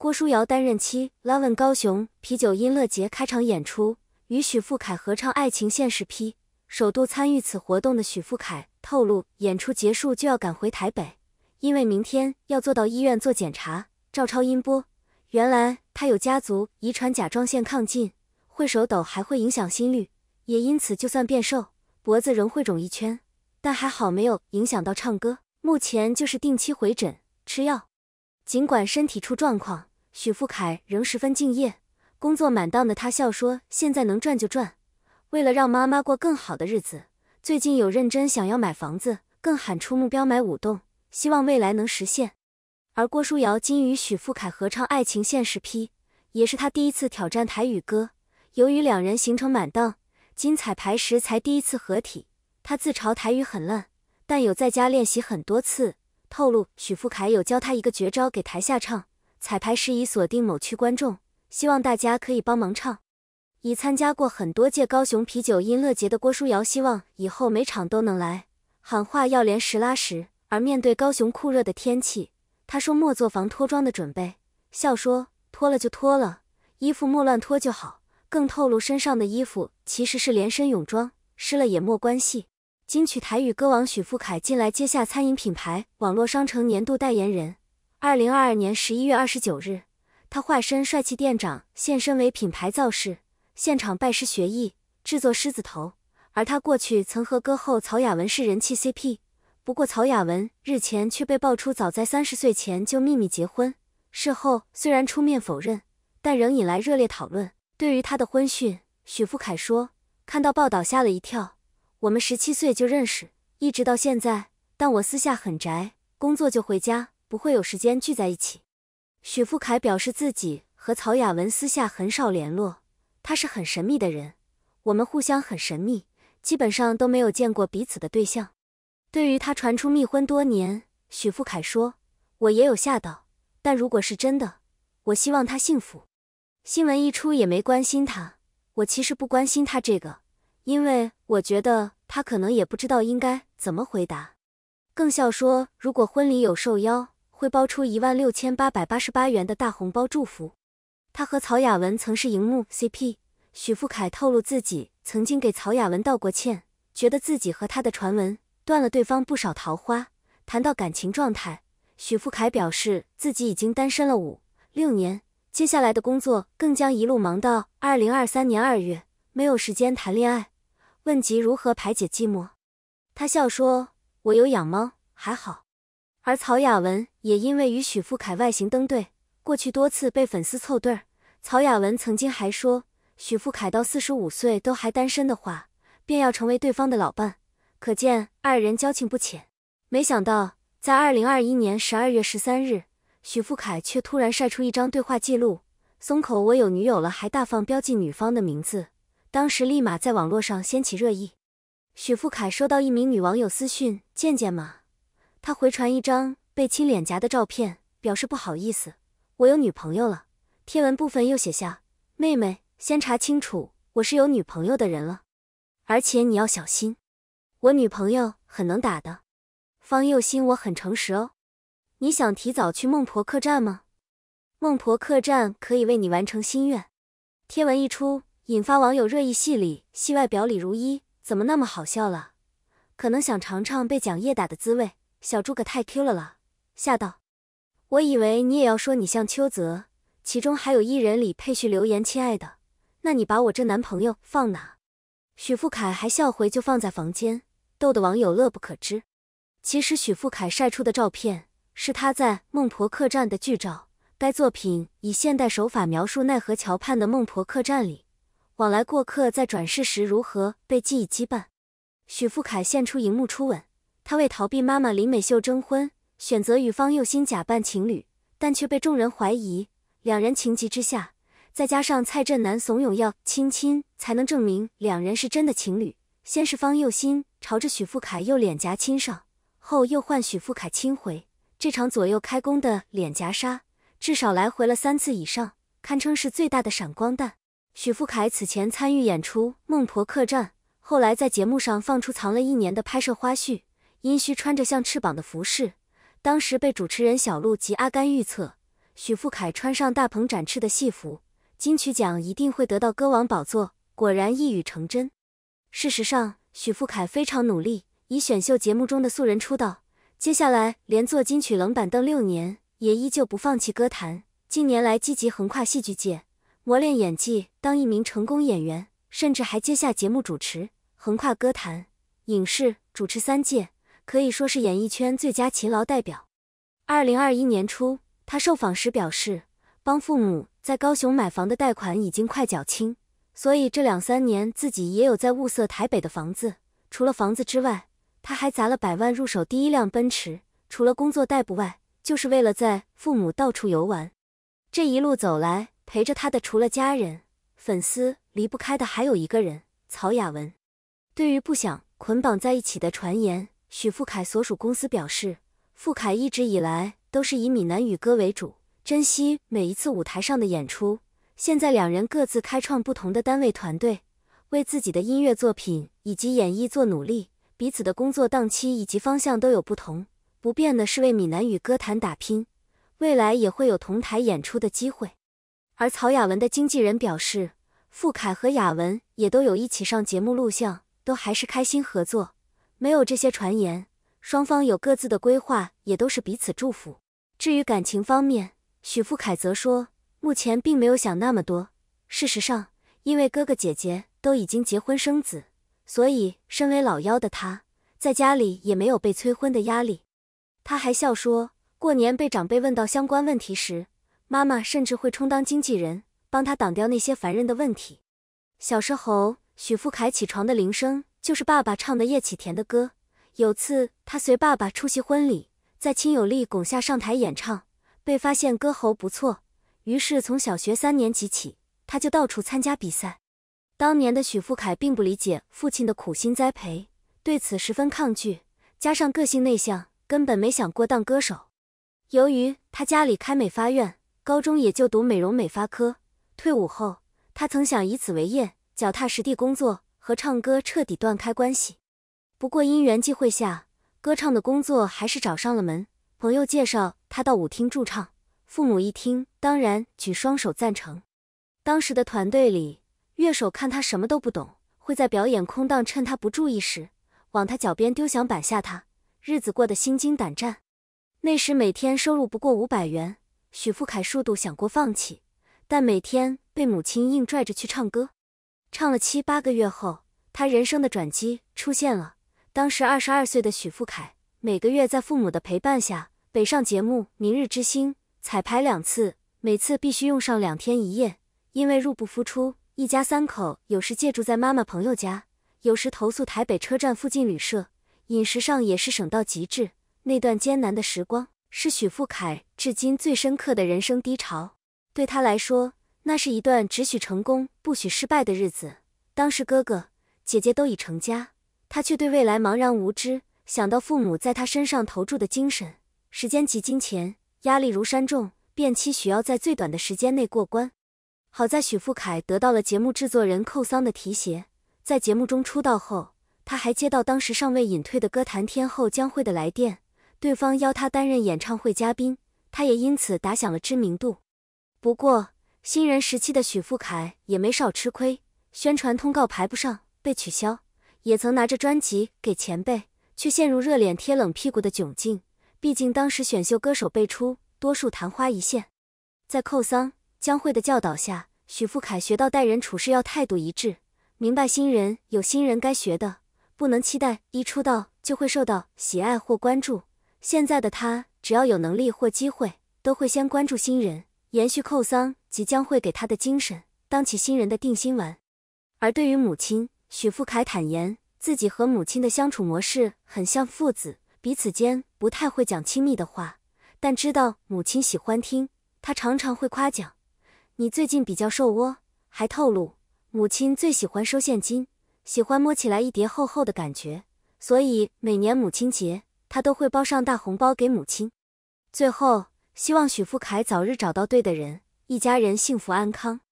郭书瑶担任七拉文高雄啤酒音乐节开场演出，与许富凯合唱《爱情限时批》。首度参与此活动的许富凯透露，演出结束就要赶回台北，因为明天要坐到医院做检查、照超音波。原来他有家族遗传甲状腺亢进，会手抖，还会影响心率，也因此就算变瘦，脖子仍会肿一圈。但还好没有影响到唱歌，目前就是定期回诊吃药。尽管身体出状况，许富凯仍十分敬业，工作满档的他笑说：“现在能赚就赚，为了让妈妈过更好的日子，最近有认真想要买房子，更喊出目标买五栋，希望未来能实现。”而郭书瑶今与许富凯合唱《爱情现实批》，也是他第一次挑战台语歌。由于两人行程满档，今彩排时才第一次合体，他自嘲台语很烂，但有在家练习很多次，透露许富凯有教他一个绝招给台下唱。彩排时已锁定某区观众，希望大家可以帮忙唱。已参加过很多届高雄啤酒音乐节的郭书瑶，希望以后每场都能来喊话，要连时拉时。而面对高雄酷热的天气，他说莫做防脱妆的准备，笑说脱了就脱了，衣服莫乱脱就好。更透露身上的衣服其实是连身泳装，湿了也莫关系。金曲台语歌王许富凯，近来接下餐饮品牌、网络商城年度代言人。二零二二年十一月二十九日，他化身帅气店长，现身为品牌造势，现场拜师学艺，制作狮子头。而他过去曾和歌后曹雅文是人气 CP，不过曹雅文日前却被爆出早在三十岁前就秘密结婚，事后虽然出面否认，但仍引来热烈讨论。对于他的婚讯，许富凯说：“看到报道吓了一跳，我们十七岁就认识，一直到现在，但我私下很宅，工作就回家。”不会有时间聚在一起。许富凯表示，自己和曹雅文私下很少联络，他是很神秘的人，我们互相很神秘，基本上都没有见过彼此的对象。对于他传出密婚多年，许富凯说：“我也有吓到，但如果是真的，我希望他幸福。”新闻一出也没关心他，我其实不关心他这个，因为我觉得他可能也不知道应该怎么回答。更笑说：“如果婚礼有受邀。”会包出一万六千八百八十八元的大红包祝福。他和曹雅文曾是荧幕 CP。许富凯透露自己曾经给曹雅文道过歉，觉得自己和他的传闻断了对方不少桃花。谈到感情状态，许富凯表示自己已经单身了五六年，接下来的工作更将一路忙到二零二三年二月，没有时间谈恋爱。问及如何排解寂寞，他笑说：“我有养猫，还好。”而曹雅文也因为与许富凯外形登对，过去多次被粉丝凑对儿。曹雅文曾经还说，许富凯到四十五岁都还单身的话，便要成为对方的老伴，可见二人交情不浅。没想到，在二零二一年十二月十三日，许富凯却突然晒出一张对话记录，松口我有女友了，还大放标记女方的名字，当时立马在网络上掀起热议。许富凯收到一名女网友私讯：“见见吗？”他回传一张被亲脸颊的照片，表示不好意思，我有女朋友了。贴文部分又写下：“妹妹，先查清楚，我是有女朋友的人了，而且你要小心，我女朋友很能打的。”方佑心，我很诚实哦。你想提早去孟婆客栈吗？孟婆客栈可以为你完成心愿。贴文一出，引发网友热议。戏里戏外表里如一，怎么那么好笑了？可能想尝尝被蒋叶打的滋味。小诸葛太 Q 了了，吓到！我以为你也要说你像邱泽，其中还有一人里配序留言：“亲爱的，那你把我这男朋友放哪？”许富凯还笑回：“就放在房间。”逗得网友乐不可支。其实许富凯晒出的照片是他在《孟婆客栈》的剧照，该作品以现代手法描述奈何桥畔的孟婆客栈里，往来过客在转世时如何被记忆羁绊。许富凯献出荧幕初吻。他为逃避妈妈林美秀征婚，选择与方佑新假扮情侣，但却被众人怀疑。两人情急之下，再加上蔡振南怂恿要亲亲才能证明两人是真的情侣。先是方佑新朝着许富凯右脸颊亲上，后又换许富凯亲回。这场左右开弓的脸颊杀至少来回了三次以上，堪称是最大的闪光弹。许富凯此前参与演出《孟婆客栈》，后来在节目上放出藏了一年的拍摄花絮。殷墟穿着像翅膀的服饰，当时被主持人小鹿及阿甘预测，许富凯穿上大鹏展翅的戏服，金曲奖一定会得到歌王宝座。果然一语成真。事实上，许富凯非常努力，以选秀节目中的素人出道，接下来连坐金曲冷板凳六年，也依旧不放弃歌坛。近年来积极横跨戏剧界，磨练演技，当一名成功演员，甚至还接下节目主持，横跨歌坛、影视、主持三界。可以说是演艺圈最佳勤劳代表。二零二一年初，他受访时表示，帮父母在高雄买房的贷款已经快缴清，所以这两三年自己也有在物色台北的房子。除了房子之外，他还砸了百万入手第一辆奔驰，除了工作代步外，就是为了在父母到处游玩。这一路走来，陪着他的除了家人、粉丝，离不开的还有一个人——曹雅雯。对于不想捆绑在一起的传言。许富凯所属公司表示，富凯一直以来都是以闽南语歌为主，珍惜每一次舞台上的演出。现在两人各自开创不同的单位团队，为自己的音乐作品以及演绎做努力。彼此的工作档期以及方向都有不同，不变的是为闽南语歌坛打拼。未来也会有同台演出的机会。而曹雅雯的经纪人表示，傅凯和雅雯也都有一起上节目录像，都还是开心合作。没有这些传言，双方有各自的规划，也都是彼此祝福。至于感情方面，许富凯则说，目前并没有想那么多。事实上，因为哥哥姐姐都已经结婚生子，所以身为老幺的他，在家里也没有被催婚的压力。他还笑说，过年被长辈问到相关问题时，妈妈甚至会充当经纪人，帮他挡掉那些烦人的问题。小时候，许富凯起床的铃声。就是爸爸唱的叶启田的歌。有次他随爸爸出席婚礼，在亲友力拱下上台演唱，被发现歌喉不错。于是从小学三年级起，他就到处参加比赛。当年的许富凯并不理解父亲的苦心栽培，对此十分抗拒，加上个性内向，根本没想过当歌手。由于他家里开美发院，高中也就读美容美发科。退伍后，他曾想以此为业，脚踏实地工作。和唱歌彻底断开关系，不过因缘际会下，歌唱的工作还是找上了门。朋友介绍他到舞厅驻唱，父母一听，当然举双手赞成。当时的团队里，乐手看他什么都不懂，会在表演空档趁他不注意时往他脚边丢响板吓他，日子过得心惊胆战。那时每天收入不过五百元，许富凯数度想过放弃，但每天被母亲硬拽着去唱歌。唱了七八个月后，他人生的转机出现了。当时二十二岁的许富凯，每个月在父母的陪伴下北上节目《明日之星》彩排两次，每次必须用上两天一夜。因为入不敷出，一家三口有时借住在妈妈朋友家，有时投宿台北车站附近旅社。饮食上也是省到极致。那段艰难的时光，是许富凯至今最深刻的人生低潮。对他来说。那是一段只许成功不许失败的日子。当时哥哥姐姐都已成家，他却对未来茫然无知。想到父母在他身上投注的精神、时间及金钱，压力如山重，便期许要在最短的时间内过关。好在许富凯得到了节目制作人寇桑的提携，在节目中出道后，他还接到当时尚未隐退的歌坛天后江蕙的来电，对方邀他担任演唱会嘉宾，他也因此打响了知名度。不过，新人时期的许富凯也没少吃亏，宣传通告排不上，被取消；也曾拿着专辑给前辈，却陷入热脸贴冷屁股的窘境。毕竟当时选秀歌手辈出，多数昙花一现。在寇桑江蕙的教导下，许富凯学到待人处事要态度一致，明白新人有新人该学的，不能期待一出道就会受到喜爱或关注。现在的他，只要有能力或机会，都会先关注新人。延续寇桑即将会给他的精神当起新人的定心丸，而对于母亲，许富凯坦言自己和母亲的相处模式很像父子，彼此间不太会讲亲密的话，但知道母亲喜欢听，他常常会夸奖你最近比较瘦哦。还透露母亲最喜欢收现金，喜欢摸起来一叠厚厚的感觉，所以每年母亲节他都会包上大红包给母亲。最后。希望许富凯早日找到对的人，一家人幸福安康。